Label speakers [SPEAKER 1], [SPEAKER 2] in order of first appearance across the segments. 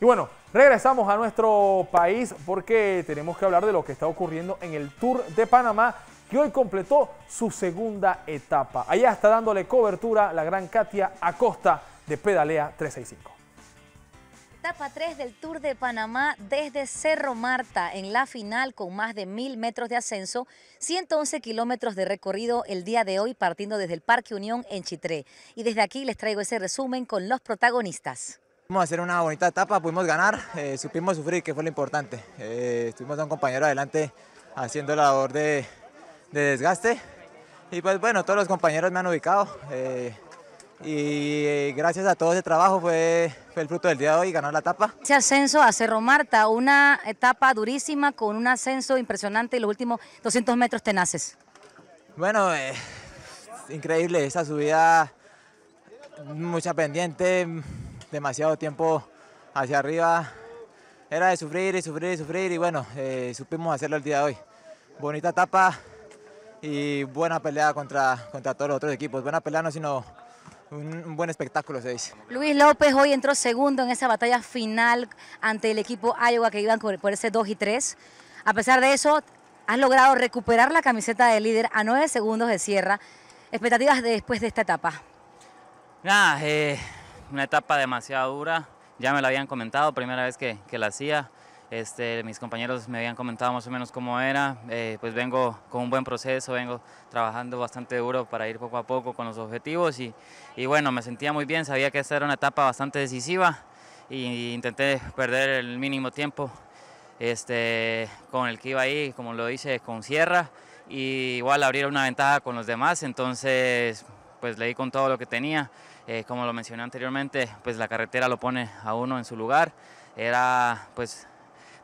[SPEAKER 1] Y bueno, regresamos a nuestro país porque tenemos que hablar de lo que está ocurriendo en el Tour de Panamá que hoy completó su segunda etapa. Allá está dándole cobertura la gran Katia Acosta de Pedalea 365.
[SPEAKER 2] Etapa 3 del Tour de Panamá desde Cerro Marta en la final con más de mil metros de ascenso, 111 kilómetros de recorrido el día de hoy partiendo desde el Parque Unión en Chitré. Y desde aquí les traigo ese resumen con los protagonistas
[SPEAKER 1] a hacer una bonita etapa, pudimos ganar, eh, supimos sufrir, que fue lo importante. Eh, estuvimos a un compañero adelante haciendo la labor de, desgaste. Y pues bueno, todos los compañeros me han ubicado. Eh, y gracias a todo ese trabajo fue, el fruto del día de hoy, ganar la
[SPEAKER 2] etapa. Ese ascenso a Cerro Marta, una etapa durísima con un ascenso impresionante y los últimos 200 metros tenaces.
[SPEAKER 1] Bueno, increíble esa subida, mucha pendiente, demasiado tiempo hacia arriba. Era de sufrir y sufrir y sufrir y bueno, eh, supimos hacerlo el día de hoy. Bonita etapa y buena pelea contra, contra todos los otros equipos. Buena pelea no, sino un, buen espectáculo se dice.
[SPEAKER 2] Luis López hoy entró segundo en esa batalla final ante el equipo Iowa que iban por ese 2 y 3. A pesar de eso, has logrado recuperar la camiseta de líder a 9 segundos de cierra. ¿Expectativas después de esta etapa?
[SPEAKER 3] Nada, eh, una etapa demasiado dura, ya me la habían comentado, primera vez que, la hacía. Este, mis compañeros me habían comentado más o menos cómo era, eh, pues vengo con un buen proceso, vengo trabajando bastante duro para ir poco a poco con los objetivos y, bueno, me sentía muy bien, sabía que esta era una etapa bastante decisiva e intenté perder el mínimo tiempo este, con el que iba ahí, como lo dice, con Sierra, y igual abrir una ventaja con los demás, entonces pues leí con todo lo que tenía. Eh, como lo mencioné anteriormente, pues la carretera lo pone a uno en su lugar. Era pues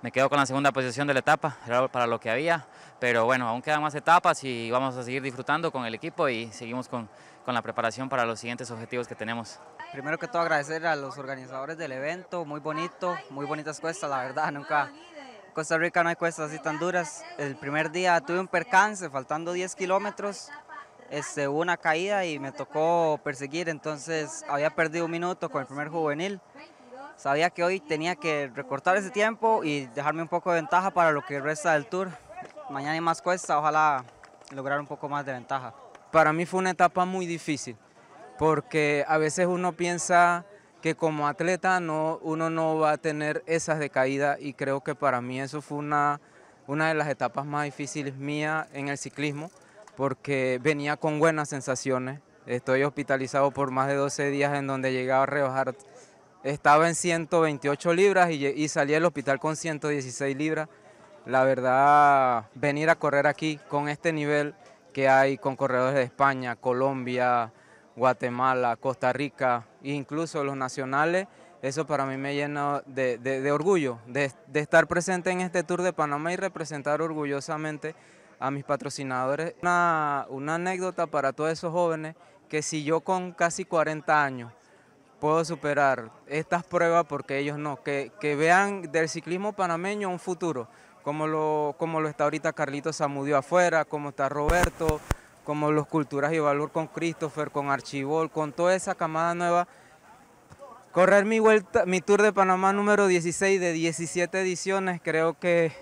[SPEAKER 3] me quedo con la segunda posición de la etapa, era para lo que había, pero bueno, aún quedan más etapas y vamos a seguir disfrutando con el equipo y seguimos con, con la preparación para los siguientes objetivos que tenemos.
[SPEAKER 4] Primero que todo agradecer a los organizadores del evento, muy bonito, muy bonitas cuestas, la verdad, nunca... En Costa Rica no hay cuestas así tan duras. El primer día tuve un percance, faltando 10 kilómetros, este, hubo una caída y me tocó perseguir, entonces había perdido un minuto con el primer juvenil. Sabía que hoy tenía que recortar ese tiempo y dejarme un poco de ventaja para lo que resta del tour. Mañana hay más cuesta, ojalá lograr un poco más de ventaja. Para mí fue una etapa muy difícil, porque a veces uno piensa que como atleta no, uno no va a tener esas decaídas y creo que para mí eso fue una, una de las etapas más difíciles mías en el ciclismo porque venía con buenas sensaciones. Estoy hospitalizado por más de 12 días en donde llegaba a rebajar. Estaba en 128 libras y, salí del hospital con 116 libras. La verdad, venir a correr aquí con este nivel que hay con corredores de España, Colombia, Guatemala, Costa Rica, incluso los nacionales, eso para mí me llena de, orgullo, de estar presente en este Tour de Panamá y representar orgullosamente a mis patrocinadores. Una, una anécdota para todos esos jóvenes que si yo con casi 40 años puedo superar estas pruebas porque ellos no, que, que vean del ciclismo panameño un futuro, como lo, como lo está ahorita Carlito Zamudio afuera, como está Roberto, como los Culturas y Valor con Christopher, con Archibol, con toda esa camada nueva. Correr mi vuelta, mi Tour de Panamá número 16 de 17 ediciones, creo que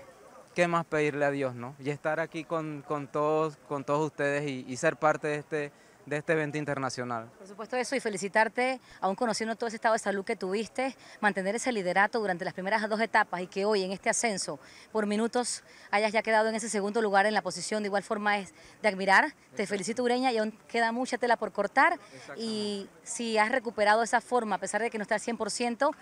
[SPEAKER 4] qué más pedirle a Dios, ¿no? Y estar aquí con, todos, con todos ustedes y, ser parte de este, de este evento internacional. Por
[SPEAKER 2] supuesto eso y felicitarte, aún conociendo todo ese estado de salud que tuviste, mantener ese liderato durante las primeras dos etapas y que hoy en este ascenso por minutos hayas ya quedado en ese segundo lugar en la posición, de igual forma es de admirar. Te felicito Ureña y aún queda mucha tela por cortar y si has recuperado esa forma, a pesar de que no está al 100%,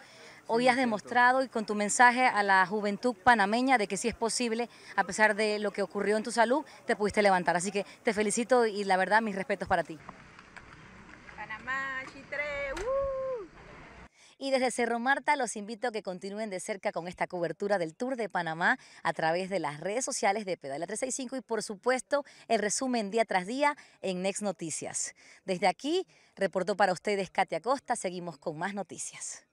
[SPEAKER 2] Hoy has demostrado y con tu mensaje a la juventud panameña de que sí es posible, a pesar de lo que ocurrió en tu salud, te pudiste levantar. Así que te felicito y la verdad mis respetos para ti. Panamá, Chitre, uh. Y desde Cerro Marta los invito a que continúen de cerca con esta cobertura del Tour de Panamá a través de las redes sociales de Pedala 365 y por supuesto el resumen día tras día en Next Noticias. Desde aquí reportó para ustedes Katia Costa, seguimos con más noticias.